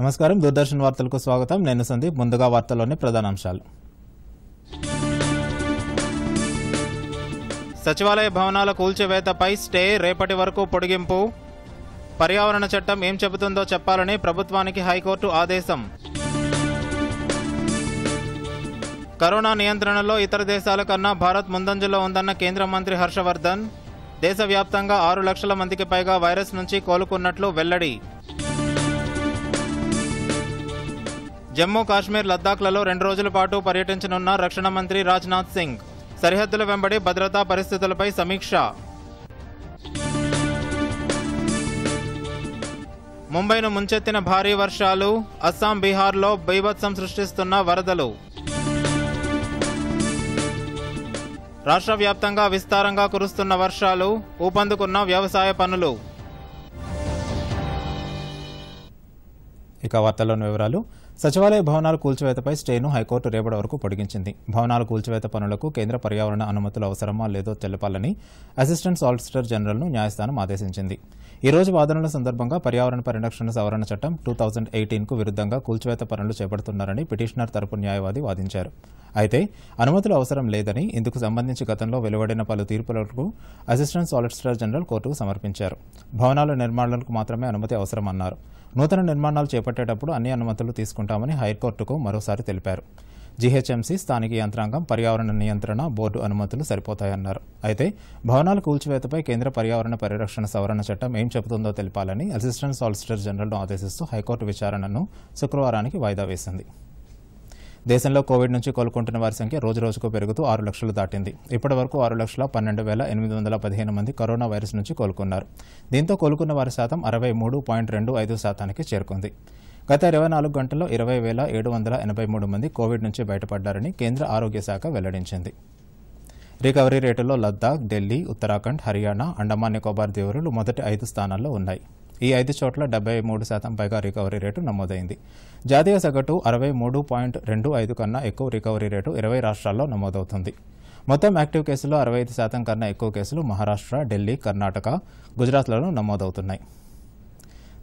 నమస్కారం దూరదర్శన్ వార్తలకు స్వాగతం నేను సందీప్ ముందుగా వార్తల్లోని ప్రధానాంశాలు సచివాలయ భవనాల కూల్చివేతపై స్టే రేపటి వరకు పొడిగింపు పర్యావరణ చట్టం ఏం చెబుతుందో చెప్పాలని ప్రభుత్వానికి హైకోర్టు ఆదేశం కరోనా నియంత్రణలో ఇతర దేశాల కన్నా భారత్ ముందంజలో ఉందన్న కేంద్ర మంత్రి హర్షవర్ధన్ దేశవ్యాప్తంగా ఆరు లక్షల మందికి పైగా వైరస్ నుంచి కోలుకున్నట్లు వెల్లడి జమ్మూ కాశ్మీర్ లద్దాఖ్లలో రెండు రోజుల పాటు పర్యటించనున్న రక్షణ మంత్రి రాజ్నాథ్ సింగ్ సరిహద్దుల వెంబడి భద్రతా పరిస్థితులపై సమీక్ష ముంబైను ముంచెత్తిన భారీ వర్షాలు అస్సాం బీహార్లో బీభత్సం సృష్టిస్తున్న వరదలు రాష్ట్ర వ్యాప్తంగా విస్తారంగా కురుస్తున్న వర్షాలు ఊపందుకున్న వ్యవసాయ పనులు ఇక వార్తల్లోని వివరాలు సచివాలయ భవనాల కూల్చివేతపై స్టేను హైకోర్టు రేపటి వరకు పొడిగించింది భవనాల కూల్చివేత పనులకు కేంద్ర పర్యావరణ అనుమతులు అవసరమా లేదో తెలపాలని అసిస్టెంట్ సాలిసిటర్ జనరల్ను న్యాయస్థానం ఆదేశించింది ఈ రోజు వాదనల సందర్భంగా పర్యావరణ పరిరక్షణ సవరణ చట్టం టూ థౌజండ్ ఎయిటీన్కు విరుద్ధంగా కూల్చివేత పనులు చేపడుతున్నారని పిటిషనర్ తరపు న్యాయవాది వాదించారు అయితే అనుమతులు అవసరం లేదని ఇందుకు సంబంధించి గతంలో వెలువడిన పలు తీర్పులకు అసిస్టెంట్ సాలిసిటర్ జనరల్ కోర్టుకు సమర్పించారు భవనాల నిర్మాణాలకు మాత్రమే అనుమతి అవసరమన్నారు నూతన నిర్మాణాలు చేపట్టేటప్పుడు అన్ని అనుమతులు తీసుకుంటామని హైకోర్టుకు మరోసారి తెలిపారు జీహెచ్ఎంసీ స్థానిక యంత్రాంగం పర్యావరణ నియంత్రణ బోర్డు అనుమతులు సరిపోతాయన్నారు అయితే భవనాల కూల్చివేతపై కేంద్ర పర్యావరణ పరిరక్షణ సవరణ చట్టం ఏం చెబుతుందో తెలిపాలని అసిస్టెంట్ సాలిసిటర్ జనరల్ను ఆదేశిస్తూ హైకోర్టు విచారణను శుక్రవారానికి వాయిదా వేసింది దేశంలో కోవిడ్ నుంచి కోలుకుంటున్న వారి సంఖ్య రోజు రోజుకు పెరుగుతూ ఆరు లక్షలు దాటింది ఇప్పటి వరకు ఆరు లక్షల పన్నెండు వేల ఎనిమిది వందల పదిహేను మంది కరోనా వైరస్ నుంచి కోలుకున్నారు దీంతో కోలుకున్న వారి శాతం అరవై మూడు పాయింట్ రెండు ఐదు శాతానికి చేరుకుంది గత ఇరవై నాలుగు గంటల్లో ఇరవై వేల ఏడు వందల ఎనభై మూడు మంది కోవిడ్ నుంచి బయటపడ్డారని కేంద్ర ఆరోగ్య శాఖ వెల్లడించింది రికవరీ రేటులో లద్దాఖ్ ఢిల్లీ ఉత్తరాఖండ్ హర్యానా అండమాన్ నికోబార్ దీవులు మొదటి ఐదు స్థానాల్లో ఉన్నాయి ఈ ఐదు చోట్ల డెబ్బై మూడు శాతం పైగా రికవరీ రేటు నమోదైంది జాతీయ సగటు అరవై మూడు పాయింట్ రెండు ఐదు కన్నా ఎక్కువ రికవరీ రేటు ఇరవై రాష్ట్రాల్లో నమోదవుతుంది మొత్తం యాక్టివ్ కేసుల్లో అరవై ఐదు శాతం కన్నా ఎక్కువ కేసులు మహారాష్ట్ర ఢిల్లీ కర్ణాటక గుజరాత్లలో నమోదవుతున్నాయి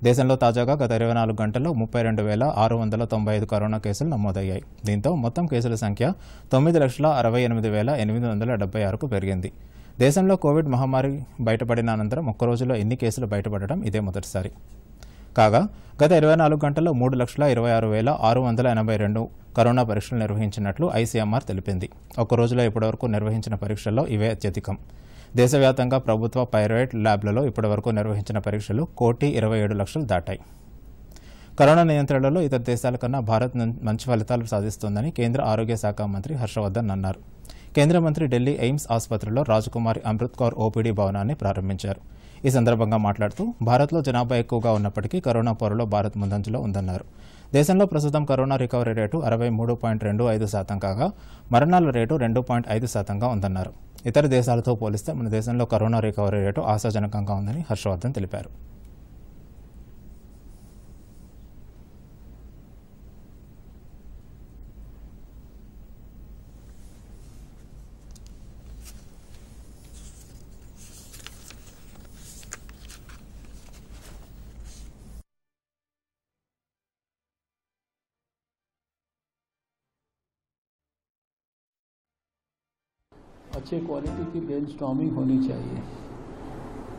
దేశంలో తాజాగా గత ఇరవై నాలుగు గంటల్లో ముప్పై రెండు వేల ఆరు వందల తొంభై ఐదు కరోనా కేసులు నమోదయ్యాయి దీంతో మొత్తం కేసుల సంఖ్య తొమ్మిది లక్షల అరవై ఎనిమిది వేల ఎనిమిది వందల డెబ్బై ఆరుకు పెరిగింది దేశంలో కోవిడ్ మహమ్మారి బయటపడిన అనంతరం ఒక్క రోజులో ఎన్ని కేసులు బయటపడటం ఇదే మొదటిసారి కాగా గత ఇరవై నాలుగు గంటల్లో మూడు లక్షల ఇరవై ఆరు వేల ఆరు వందల ఎనభై రెండు కరోనా పరీక్షలు నిర్వహించినట్లు ఐసీఎంఆర్ తెలిపింది ఒక్క రోజులో ఇప్పటివరకు నిర్వహించిన పరీక్షల్లో ఇవే అత్యధికం దేశవ్యాప్తంగా ప్రభుత్వ పైరైట్ ల్యాబ్లలో ఇప్పటివరకు నిర్వహించిన పరీక్షలు కోటి ఇరవై ఏడు లక్షలు దాటాయి కరోనా నియంత్రణలో ఇతర దేశాల కన్నా భారత్ మంచి ఫలితాలు సాధిస్తోందని కేంద్ర ఆరోగ్య శాఖ మంత్రి హర్షవర్ధన్ అన్నారు కేంద్ర మంత్రి ఢిల్లీ ఎయిమ్స్ ఆసుపత్రిలో రాజకుమారి అమృత్ కౌర్ ఓపీడీ భవనాన్ని ప్రారంభించారు ఈ సందర్భంగా మాట్లాడుతూ భారత్లో జనాభా ఎక్కువగా ఉన్నప్పటికీ కరోనా పోరులో భారత్ ముందంజలో ఉందన్నారు దేశంలో ప్రస్తుతం కరోనా రికవరీ రేటు అరవై మూడు పాయింట్ రెండు ఐదు శాతం కాగా మరణాల రేటు రెండు పాయింట్ ఐదు శాతంగా ఉందన్నారు ఇతర దేశాలతో పోలిస్తే మన దేశంలో కరోనా రికవరీ రేటు ఆశాజనకంగా ఉందని హర్షవర్ధన్ తెలిపారు अच्छे क्वालिटी की ब्रेन होनी चाहिए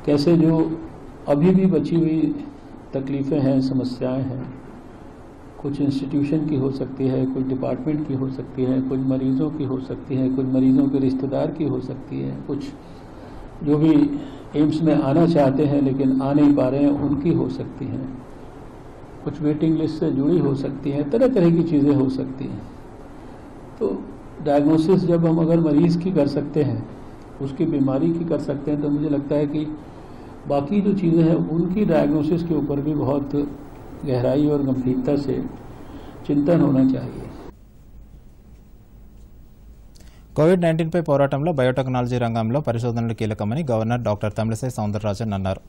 कैसे जो अभी भी बची हुई तकलीफ़ें हैं समस्याएं हैं कुछ इंस्टीट्यूशन की हो सकती है कुछ डिपार्टमेंट की हो सकती है कुछ मरीज़ों की हो सकती है कुछ मरीज़ों के रिश्तेदार की हो सकती है कुछ जो भी एम्स में आना चाहते हैं लेकिन आ नहीं पा रहे हैं उनकी हो सकती हैं कुछ वेटिंग लिस्ट से जुड़ी हो सकती हैं तरह तरह की चीज़ें हो सकती हैं तो डायग्नोसिस जब हम अगर मरीज़ की कर सकते हैं उसकी बीमारी की कर सकते हैं तो मुझे लगता है कि बाकी जो चीज़ें हैं उनकी डायग्नोसिस के ऊपर भी बहुत गहराई और गंभीरता से चिंतन होना चाहिए कोविड पोराटों में बयोटेक्नजी रंग में పరిశోధనలు కీలకమని गवर्नर डाक्टर తమిళసై सौंदरराजन అన్నారు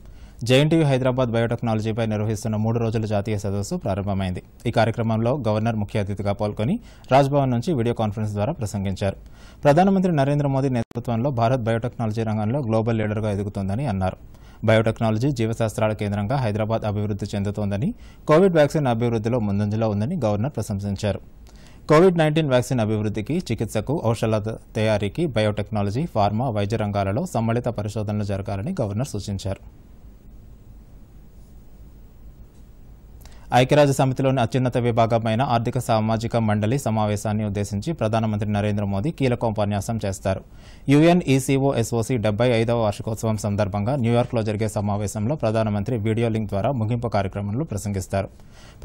జేఎన్టీయూ హైదరాబాద్ బయోటెక్నాలజీపై నిర్వహిస్తున్న మూడు రోజుల జాతీయ సదస్సు ప్రారంభమైంది ఈ కార్యక్రమంలో గవర్నర్ ముఖ్య అతిథిగా పాల్గొని రాజ్భవన్ నుంచి వీడియో కాన్ఫరెన్స్ ద్వారా ప్రసంగించారు ప్రధానమంత్రి నరేంద్ర మోదీ నేతృత్వంలో భారత్ బయోటెక్నాలజీ రంగంలో గ్లోబల్ లీడర్గా ఎదుగుతోందని అన్నారు బయోటెక్నాలజీ జీవశాస్త్రాల కేంద్రంగా హైదరాబాద్ అభివృద్ధి చెందుతోందని కోవిడ్ వ్యాక్సిన్ అభివృద్ధిలో ముందంజలో ఉందని గవర్నర్ ప్రశంసించారు కోవిడ్ నైన్టీన్ వ్యాక్సిన్ అభివృద్ధికి చికిత్సకు ఔషధాల తయారీకి బయోటెక్నాలజీ ఫార్మా వైద్య రంగాలలో సమ్మిళిత పరిశోధనలు జరగాలని గవర్నర్ సూచించారు ఐక్యరాజ్య సమితిలోని అత్యున్నత విభాగమైన ఆర్థిక సామాజిక మండలి సమావేశాన్ని ఉద్దేశించి ప్రధానమంత్రి నరేంద్ర మోదీ కీలక ఉపన్యాసం చేస్తారు యుఎన్ ఈసీఓ ఎస్ఓసి డెబ్బై ఐదవ వార్షికోత్సవం సందర్భంగా న్యూయార్క్లో జరిగే సమావేశంలో ప్రధానమంత్రి వీడియో లింక్ ద్వారా ముగింపు కార్యక్రమంలో ప్రసంగిస్తారు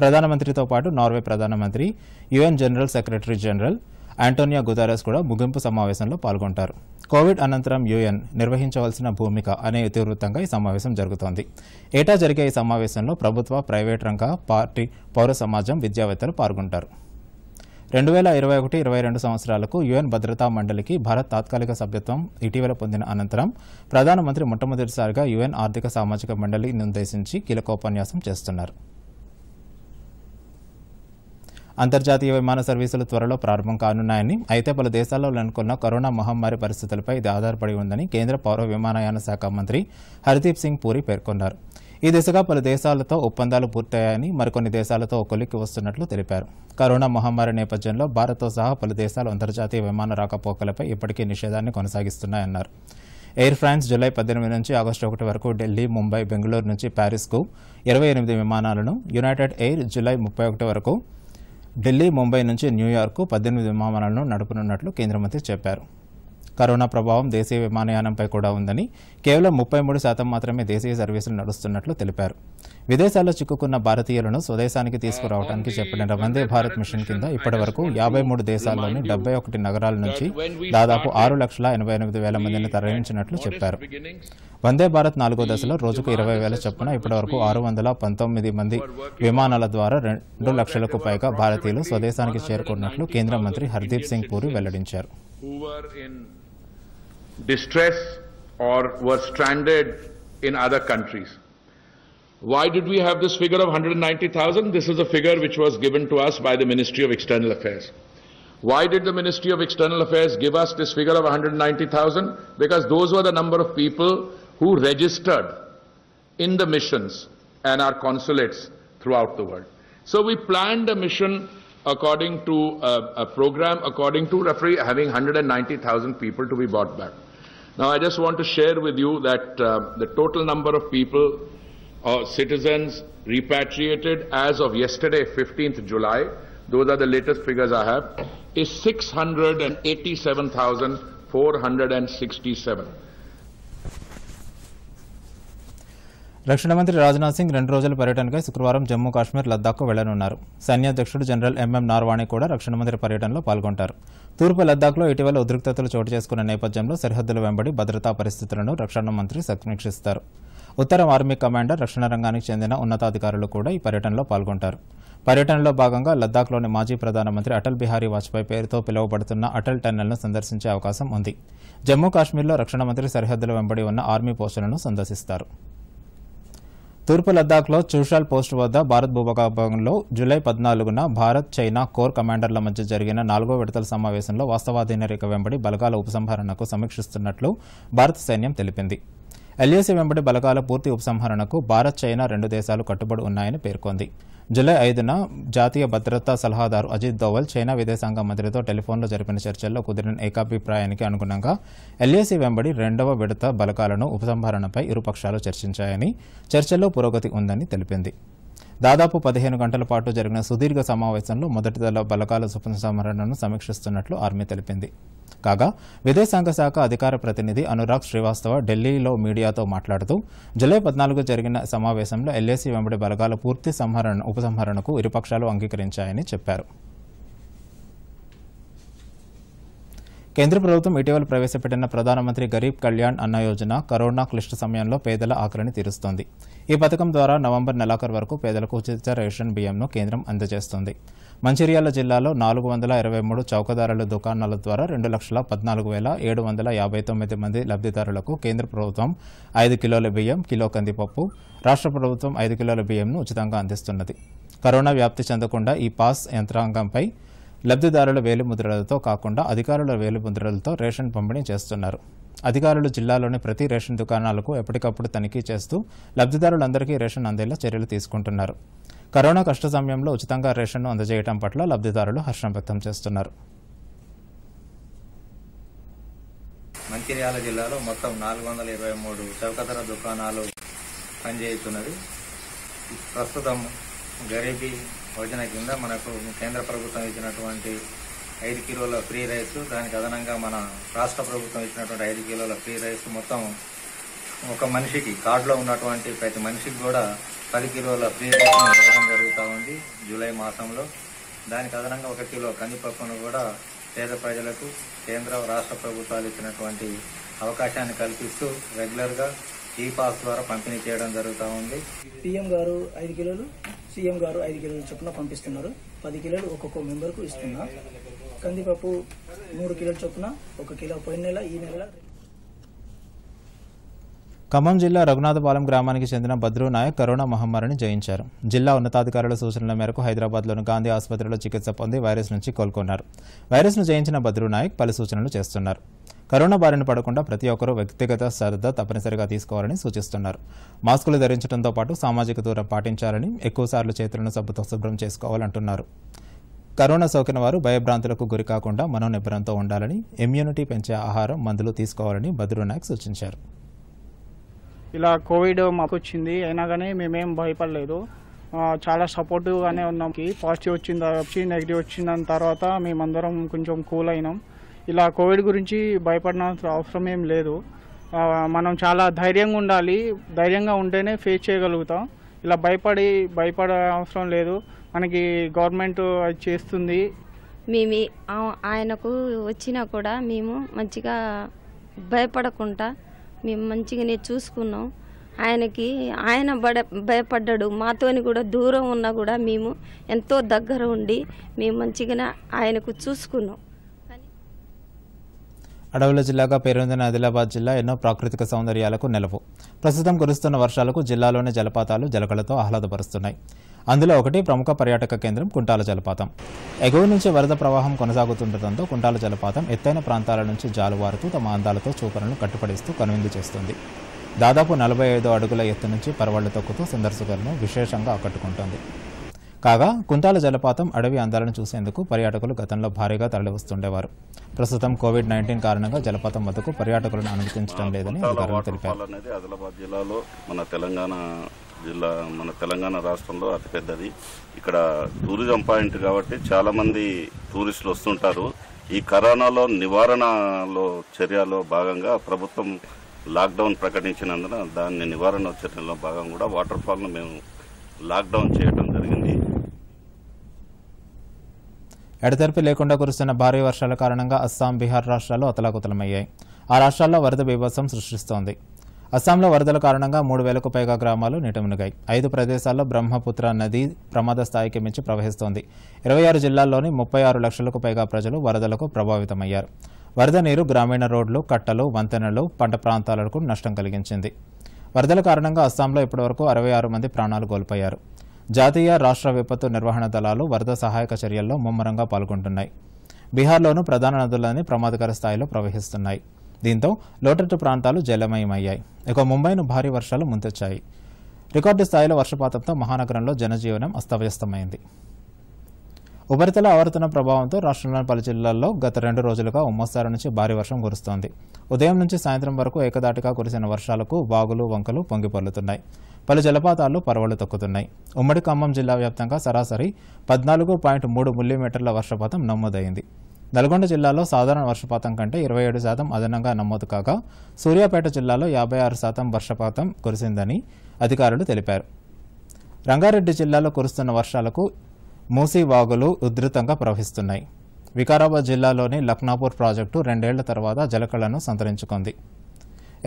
ప్రధానమంత్రితో పాటు నార్వే ప్రధానమంత్రి UN general secretary general Antonio Guterres కూడా ముగింపు సమావేశంలో పాల్గొంటారు కోవిడ్ అనంతరం యుఎన్ నిర్వహించవలసిన భూమిక అనే ఇతివృత్తంగా ఈ సమావేశం జరుగుతోంది ఏటా జరిగే ఈ సమావేశంలో ప్రభుత్వ ప్రైవేట్ రంగ పార్టీ పౌర సమాజం విద్యావేత్తలు పాల్గొంటారు రెండు వేల ఇరవై ఒకటి ఇరవై రెండు సంవత్సరాలకు యుఎన్ భద్రతా మండలికి భారత్ తాత్కాలిక సభ్యత్వం ఇటీవల పొందిన అనంతరం ప్రధానమంత్రి మొట్టమొదటిసారిగా యుఎన్ ఆర్థిక సామాజిక మండలిని ఉద్దేశించి కీలకోపన్యాసం చేస్తున్నారు అంతర్జాతీయ విమాన సర్వీసులు త్వరలో ప్రారంభం కానున్నాయని అయితే పలు దేశాల్లో నెలకొన్న కరోనా మహమ్మారి పరిస్థితులపై ఇది ఆధారపడి ఉందని కేంద్ర పౌర విమానయాన శాఖ మంత్రి హర్దీప్ సింగ్ పూరి పేర్కొన్నారు ఈ దిశగా పలు దేశాలతో ఒప్పందాలు పూర్తయ్యాయని మరికొన్ని దేశాలతో ఒకలికి వస్తున్నట్లు తెలిపారు కరోనా మహమ్మారి నేపథ్యంలో భారత్తో సహా పలు దేశాలు అంతర్జాతీయ విమాన రాకపోకలపై ఇప్పటికీ నిషేధాన్ని కొనసాగిస్తున్నాయన్నారు ఎయిర్ ఫ్రాన్స్ జూలై పద్దెనిమిది నుంచి ఆగస్టు ఒకటి వరకు ఢిల్లీ ముంబై బెంగళూరు నుంచి ప్యారిస్కు ఇరవై ఎనిమిది విమానాలను యునైటెడ్ ఎయిర్ జూలై ముప్పై ఒకటి వరకు ఢిల్లీ ముంబై నుంచి న్యూయార్క్ పద్దెనిమిది విమానాలను నడుపునున్నట్లు కేంద్ర మంత్రి చెప్పారు కరోనా ప్రభావం దేశీయ విమానయానంపై కూడా ఉందని కేవలం ముప్పై మూడు శాతం మాత్రమే దేశీయ సర్వీసులు నడుస్తున్నట్లు తెలిపారు విదేశాల్లో చిక్కుకున్న భారతీయులను స్వదేశానికి తీసుకురావడానికి చెప్పిన వందే భారత్ మిషన్ కింద ఇప్పటి వరకు యాభై మూడు దేశాల్లోని డెబ్బై ఒకటి నగరాల నుంచి దాదాపు ఆరు లక్షల ఎనభై ఎనిమిది వేల మందిని తరలించినట్లు చెప్పారు వందే భారత్ నాలుగో దశలో రోజుకు ఇరవై వేల చొప్పున ఇప్పటివరకు ఆరు వందల పంతొమ్మిది మంది విమానాల ద్వారా రెండు లక్షలకు పైగా భారతీయులు స్వదేశానికి చేరుకున్నట్లు కేంద్ర మంత్రి హర్దీప్ సింగ్ పూరి వెల్లడించారు or were stranded in other countries. Why did we have this figure of 190,000? This is a figure which was given to us by the Ministry of External Affairs. Why did the Ministry of External Affairs give us this figure of 190,000? Because those were the number of people who registered in the missions and our consulates throughout the world. So we planned a mission according to uh, a, program, according to having 190,000 people to be brought back. Now I just want to share with you that uh, the total number of people or uh, citizens repatriated as of yesterday, 15th July, those are the latest figures I have, is 687,467. రక్షణ మంత్రి రాజ్నాథ్ సింగ్ రెండు రోజుల పర్యటనకై శుక్రవారం జమ్మూ కాశ్మీర్ లద్దాఖ్కు వెళ్లనున్నారు సైన్యాధ్యక్షుడు general MM Naravane కూడా రక్షణ మంత్రి పర్యటనలో పాల్గొంటారు తూర్పు లద్దాఖ్లో ఇటీవల ఉద్రిక్తతలు చోటు చేసుకున్న నేపథ్యంలో సరిహద్దుల వెంబడి భద్రతా పరిస్థితులను రక్షణ మంత్రి సమీక్షిస్తారు ఉత్తరం ఆర్మీ కమాండర్ రక్షణ రంగానికి చెందిన ఉన్నతాధికారులు కూడా ఈ పర్యటనలో పాల్గొంటారు పర్యటనలో భాగంగా లద్దాఖ్లోని మాజీ ప్రధానమంత్రి అటల్ బిహారీ వాజ్పేయి పేరుతో పిలువబడుతున్న అటల్ టన్నెల్ను సందర్శించే అవకాశం ఉంది జమ్మూ కాశ్మీర్లో రక్షణ మంత్రి సరిహద్దుల వెంబడి ఉన్న ఆర్మీ పోస్టులను సందర్శిస్తారు తూర్పు లద్దాఖ్లో చూషాల్ పోస్ట్ వద్ద భారత్ భూభాగంలో జూలై పద్నాలుగున భారత్ చైనా కోర్ కమాండర్ల మధ్య జరిగిన నాలుగో విడతల సమావేశంలో వాస్తవాధీన రేఖ వెంబడి బలగాల ఉపసంహరణకు సమీక్షిస్తున్నట్లు భారత సైన్యం తెలిపింది ఎల్ఏసీ వెంబడి బలగాల పూర్తి ఉపసంహరణకు భారత్ చైనా రెండు దేశాలు కట్టుబడి ఉన్నాయని పేర్కొంది జూలై ఐదున జాతీయ భద్రతా సలహాదారు అజిత్ దోవల్ చైనా విదేశాంగ మంత్రితో టెలిఫోన్లో జరిపిన చర్చల్లో కుదిరిన ఏకాభిప్రాయానికి అనుగుణంగా ఎల్ఏసీ వెంబడి రెండవ విడత బలకాలను ఉపసంహరణపై ఇరుపక్షాలు చర్చించాయని చర్చల్లో పురోగతి ఉందని తెలిపింది దాదాపు పదిహేను గంటల పాటు జరిగిన సుదీర్ఘ సమావేశంలో మొదటిదల బలగాల ఉపసంహరణను సమీక్షిస్తున్నట్లు ఆర్మీ తెలిపింది కాగా విదేశాంగ శాఖ అధికార ప్రతినిధి అనురాగ్ శ్రీవాస్తవ ఢిల్లీలో మీడియాతో మాట్లాడుతూ జూలై పద్నాలుగు జరిగిన సమావేశంలో ఎల్ఏసీ వెంబడి బలగాల పూర్తి సంహరణ ఉపసంహరణకు ఇరుపక్షాలు అంగీకరించాయని చెప్పారు కేంద్ర ప్రభుత్వం ఇటీవల ప్రవేశపెట్టిన ప్రధానమంత్రి గరీబ్ కళ్యాణ్ అన్న యోజన కరోనా క్లిష్ట సమయంలో పేదల ఆకలిని తీరుస్తోంది ఈ పథకం ద్వారా నవంబర్ నెలాఖరు వరకు పేదలకు ఉచిత రేషన్ బియ్యంను కేంద్రం అందజేస్తుంది మంచిర్యాల జిల్లాలో నాలుగు వందల ఇరవై మూడు చౌకదారుల దుకాణాల ద్వారా రెండు లక్షల పద్నాలుగు వేల ఏడు వందల యాభై తొమ్మిది మంది లబ్ధిదారులకు కేంద్ర ప్రభుత్వం ఐదు కిలోల బియ్యం కిలో కందిపప్పు రాష్ట్ర ప్రభుత్వం ఐదు కిలోల బియ్యంను ఉచితంగా అందిస్తున్నది కరోనా వ్యాప్తి చెందకుండా ఈ పాస్ యంత్రాంగంపై లబ్ధిదారుల వేలిముద్రలతో కాకుండా అధికారుల వేలిముద్రలతో రేషన్ పంపిణీ చేస్తున్నారు అధికారులు జిల్లాలోని ప్రతి రేషన్ దుకాణాలకు ఎప్పటికప్పుడు తనిఖీ చేస్తూ లబ్ధిదారులందరికీ రేషన్ అందేలా చర్యలు తీసుకుంటున్నారు కరోనా కష్ట సమయంలో ఉచితంగా రేషన్ను అందజేయడం పట్ల లబ్ధిదారులు హర్షం వ్యక్తం చేస్తున్నారు మంచిర్యాల జిల్లాలో మొత్తం నాలుగు వందల ఇరవై మూడు చౌకధర దుకాణాలు పనిచేస్తున్నవి ప్రస్తుతం గరీబీ యోజన కింద మనకు కేంద్ర ప్రభుత్వం ఇచ్చినటువంటి ఐదు కిలోల ఫ్రీ రైస్ దానికి అదనంగా మన రాష్ట్ర ప్రభుత్వం ఇచ్చినటువంటి ఐదు కిలోల ఫ్రీ రైస్ మొత్తం ఒక మనిషికి కార్డులో ఉన్నటువంటి ప్రతి మనిషికి కూడా పది కిలోల ఫ్రీ రైస్ ఇవ్వడం జరుగుతూ ఉంది జూలై మాసంలో దానికి అదనంగా ఒక కిలో కందిపప్పును కూడా పేద ప్రజలకు కేంద్ర రాష్ట్ర ప్రభుత్వాలు ఇచ్చినటువంటి అవకాశాన్ని కల్పిస్తూ రెగ్యులర్గా ఈ పాస్ ద్వారా పంపిణీ చేయడం జరుగుతూ ఉంది పిఎం గారు ఐదు కిలోలు సీఎం గారు ఐదు కిలోలు చొప్పున పంపిస్తున్నారు పది కిలోలు ఒక్కొక్క మెంబర్ కు ఇస్తున్నా కందిపప్పు మూడు కిలోల చొప్పున ఒక కిలో పోయిన నెల ఈ నెల ఖమ్మం జిల్లా రఘునాథపాలెం గ్రామానికి చెందిన భద్రు నాయక్ కరోనా మహమ్మారిని జయించారు జిల్లా ఉన్నతాధికారుల సూచనల మేరకు హైదరాబాద్లోని గాంధీ ఆసుపత్రిలో చికిత్స పొంది వైరస్ నుంచి కోలుకున్నారు వైరస్ను జయించిన భద్రు నాయక్ పలు సూచనలు చేస్తున్నారు కరోనా బారిన పడకుండా ప్రతి ఒక్కరూ వ్యక్తిగత శ్రద్ధ తప్పనిసరిగా తీసుకోవాలని సూచిస్తున్నారు మాస్కులు ధరించడంతో పాటు సామాజిక దూరం పాటించాలని ఎక్కువసార్లు చేతులను సబ్బుతో శుభ్రం చేసుకోవాలంటున్నారు కరోనా సోకిన వారు భయభ్రాంతులకు గురికాకుండా మనో నిబ్బరంతో ఉండాలని ఇమ్యూనిటీ పెంచే ఆహారం మందులు తీసుకోవాలని బద్రు నాయక్ సూచించారు ఇలా కోవిడ్ మాకు వచ్చింది అయినా కానీ మేమేం భయపడలేదు చాలా సపోర్టివ్గానే ఉన్నాం పాజిటివ్ వచ్చిన వచ్చి నెగిటివ్ వచ్చిన తర్వాత మేమందరం కొంచెం కూల్ అయినాం ఇలా కోవిడ్ గురించి భయపడాల్సిన అవసరం ఏం లేదు మనం చాలా ధైర్యంగా ఉండాలి ధైర్యంగా ఉంటేనే ఫేస్ చేయగలుగుతాం ఇలా భయపడి భయపడే అవసరం లేదు మనకి గవర్నమెంట్ చేస్తుంది మేము ఆయనకు వచ్చినా కూడా మేము మంచిగా భయపడకుండా మేము మంచిగానే చూసుకున్నాం ఆయనకి ఆయన బడ భయపడ్డాడు మాతోని కూడా దూరం ఉన్నా కూడా మేము ఎంతో దగ్గర ఉండి మేము మంచిగానే ఆయనకు చూసుకున్నాం అడవుల జిల్లాగా పేరొందిన ఆదిలాబాద్ జిల్లా ఎన్నో ప్రాకృతిక సౌందర్యాలకు నిలవు ప్రస్తుతం కురుస్తున్న వర్షాలకు జిల్లాలోని జలపాతాలు జలకళతో ఆహ్లాదపరుస్తున్నాయి అందులో ఒకటి ప్రముఖ పర్యాటక కేంద్రం కుంటాల జలపాతం ఎగువ నుంచి వరద ప్రవాహం కొనసాగుతుండటంతో కుంటాల జలపాతం ఎత్తైన ప్రాంతాల నుంచి జాలువారుతూ తమ అందాలతో చూపలను కట్టుపడిస్తూ కనువిందు చేస్తుంది దాదాపు నలభై ఐదు అడుగుల ఎత్తు నుంచి పరవళ్లు తొక్కుతూ సందర్శకులను విశేషంగా ఆకట్టుకుంటోంది కాగా కుంతాల జలపాతం అడవి అందాలను చూసేందుకు పర్యాటకులు గతంలో భారీగా తరలివస్తుండేవారు ప్రస్తుతం కోవిడ్ నైన్టీన్ కారణంగా జలపాతం వద్దకు పర్యాటకులను అనుమతించడం లేదని ఆదిలాబాద్ జిల్లాలో మన తెలంగాణ జిల్లా మన తెలంగాణ రాష్ట్రంలో అతిపెద్దది ఇక్కడ టూరిజం పాయింట్ కాబట్టి చాలామంది టూరిస్టులు వస్తుంటారు ఈ కరోనాలో నివారణలో చర్యలో భాగంగా ప్రభుత్వం లాక్డౌన్ ప్రకటించినందున దాన్ని నివారణ చర్యల్లో భాగంగా కూడా వాటర్ ఫాల్ను మేము లాక్డౌన్ చేయడం జరిగింది ఎడతెరిపి లేకుండా కురుస్తున్న భారీ వర్షాల కారణంగా అస్సాం బీహార్ రాష్ట్రాలు అతలాకుతలమయ్యాయి ఆ రాష్ట్రాల్లో వరద బీభత్సం సృష్టిస్తోంది అస్సాంలో వరదల కారణంగా మూడు వేలకు పైగా గ్రామాలు నీటమునిగాయి ఐదు ప్రదేశాల్లో బ్రహ్మపుత్ర నది ప్రమాద స్థాయికి మించి ప్రవహిస్తోంది ఇరవై ఆరు జిల్లాల్లోని ముప్పై ఆరు లక్షలకు పైగా ప్రజలు వరదలకు ప్రభావితమయ్యారు వరద నీరు గ్రామీణ రోడ్లు కట్టలు వంతెనలు పంట ప్రాంతాలకు నష్టం కలిగించింది వరదల కారణంగా అస్సాంలో ఇప్పటివరకు అరవై ఆరు మంది ప్రాణాలు కోల్పోయారు జాతీయ రాష్ట్ర విపత్తు నిర్వహణ దళాలు వరద సహాయక చర్యల్లో ముమ్మరంగా పాల్గొంటున్నాయి బీహార్లోనూ ప్రధాన నదులన్నీ ప్రమాదకర స్థాయిలో ప్రవహిస్తున్నాయి దీంతో లోటట్టు ప్రాంతాలు జలమయమయ్యాయి ఇక ముంబైను భారీ వర్షాలు ముంతెచ్చాయి రికార్డు స్థాయిలో వర్షపాతంతో మహానగరంలో జనజీవనం అస్తవ్యస్తమైంది ఉపరితల ఆవర్తన ప్రభావంతో రాష్ట్రంలోని పలు జిల్లాల్లో గత రెండు రోజులుగా ఉమ్మస్తారు నుంచి భారీ వర్షం కురుస్తోంది ఉదయం నుంచి సాయంత్రం వరకు ఏకదాటిగా కురిసిన వర్షాలకు వాగులు వంకలు పొంగిపొర్లుతున్నాయి పలు జలపాతాలు పరవళ్లు తొక్కుతున్నాయి ఉమ్మడి ఖమ్మం జిల్లా వ్యాప్తంగా సరాసరి పద్నాలుగు పాయింట్ మూడు మిల్లీమీటర్ల వర్షపాతం నమోదైంది నల్గొండ జిల్లాలో సాధారణ వర్షపాతం కంటే ఇరవై ఏడు శాతం అదనంగా నమోదు కాగా సూర్యాపేట జిల్లాలో యాభై ఆరు శాతం వర్షపాతం కురిసిందని అధికారులు తెలిపారు రంగారెడ్డి జిల్లాలో కురుస్తున్న వర్షాలకు మూసీ వాగులు ఉధృతంగా ప్రవహిస్తున్నాయి వికారాబాద్ జిల్లాలోని లక్నాపూర్ ప్రాజెక్టు రెండేళ్ల తర్వాత జలకళను సంతరించుకుంది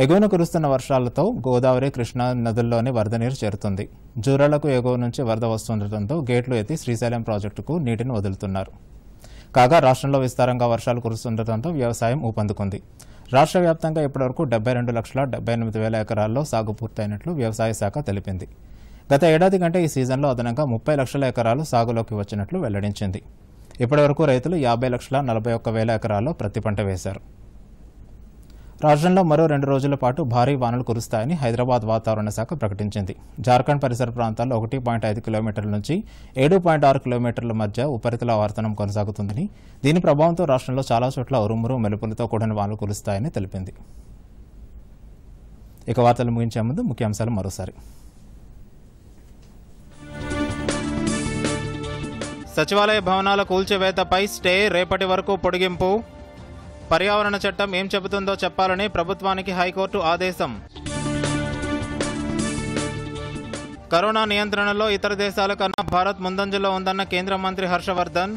ఎగువన కురుస్తున్న వర్షాలతో గోదావరి కృష్ణా నదుల్లోని వరద నీరు చేరుతుంది జూరాలకు ఎగువ నుంచి వరద వస్తుండటంతో గేట్లు ఎత్తి శ్రీశైలం ప్రాజెక్టుకు నీటిని వదులుతున్నారు కాగా రాష్ట్రంలో విస్తారంగా వర్షాలు కురుస్తుండటంతో వ్యవసాయం ఊపందుకుంది రాష్ట్ర వ్యాప్తంగా ఇప్పటివరకు డెబ్బై రెండు లక్షల డెబ్బై ఎనిమిది వేల ఎకరాల్లో సాగు పూర్తయినట్లు వ్యవసాయ శాఖ తెలిపింది గత ఏడాది కంటే ఈ సీజన్లో అదనంగా ముప్పై లక్షల ఎకరాలు సాగులోకి వచ్చినట్లు వెల్లడించింది ఇప్పటివరకు రైతులు యాభై లక్షల నలభై ఒక్క వేల ఎకరాల్లో ప్రతి పంట వేశారు రాష్ట్రంలో మరో రెండు రోజుల పాటు భారీ వానలు కురుస్తాయని హైదరాబాద్ వాతావరణ శాఖ ప్రకటించింది జార్ఖండ్ పరిసర ప్రాంతాల్లో ఒకటి పాయింట్ ఐదు కిలోమీటర్ల నుంచి ఏడు పాయింట్ ఆరు కిలోమీటర్ల మధ్య ఉపరితల ఆవర్తనం కొనసాగుతుందని దీని ప్రభావంతో రాష్ట్రంలో చాలా చోట్ల ఉరుమురు మెలుపులతో కూడిన వానలు కురుస్తాయని తెలిపింది ఇక వార్తలు ముగించే ముందు ముఖ్యాంశాలు మరోసారి సచివాలయ భవనాల కూల్చివేతపై స్టే రేపటి వరకు పొడిగింపు పర్యావరణ చట్టం ఏం చెబుతుందో చెప్పాలని ప్రభుత్వానికి హైకోర్టు ఆదేశం కరోనా నియంత్రణలో ఇతర దేశాల కన్నా భారత్ ముందంజలో ఉందన్న కేంద్ర మంత్రి హర్షవర్ధన్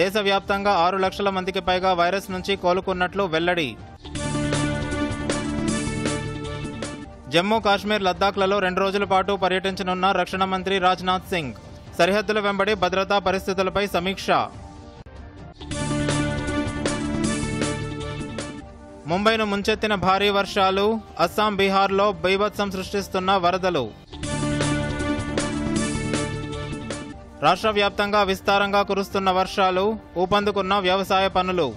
దేశవ్యాప్తంగా ఆరు లక్షల మందికి పైగా వైరస్ నుంచి కోలుకున్నట్లు వెల్లడి జమ్మూ కాశ్మీర్ లద్దాఖ్లలో రెండు రోజుల పాటు పర్యటించనున్న రక్షణ మంత్రి రాజ్నాథ్ సింగ్ సరిహద్దుల వెంబడి భద్రతా పరిస్థితులపై సమీక్ష ముంబైను ముంచెత్తిన భారీ వర్షాలు అస్సాం బీహార్లో బీభత్సం సృష్టిస్తున్న వరదలు రాష్ట్ర వ్యాప్తంగా విస్తారంగా కురుస్తున్న వర్షాలు ఊపందుకున్న వ్యవసాయ పనులు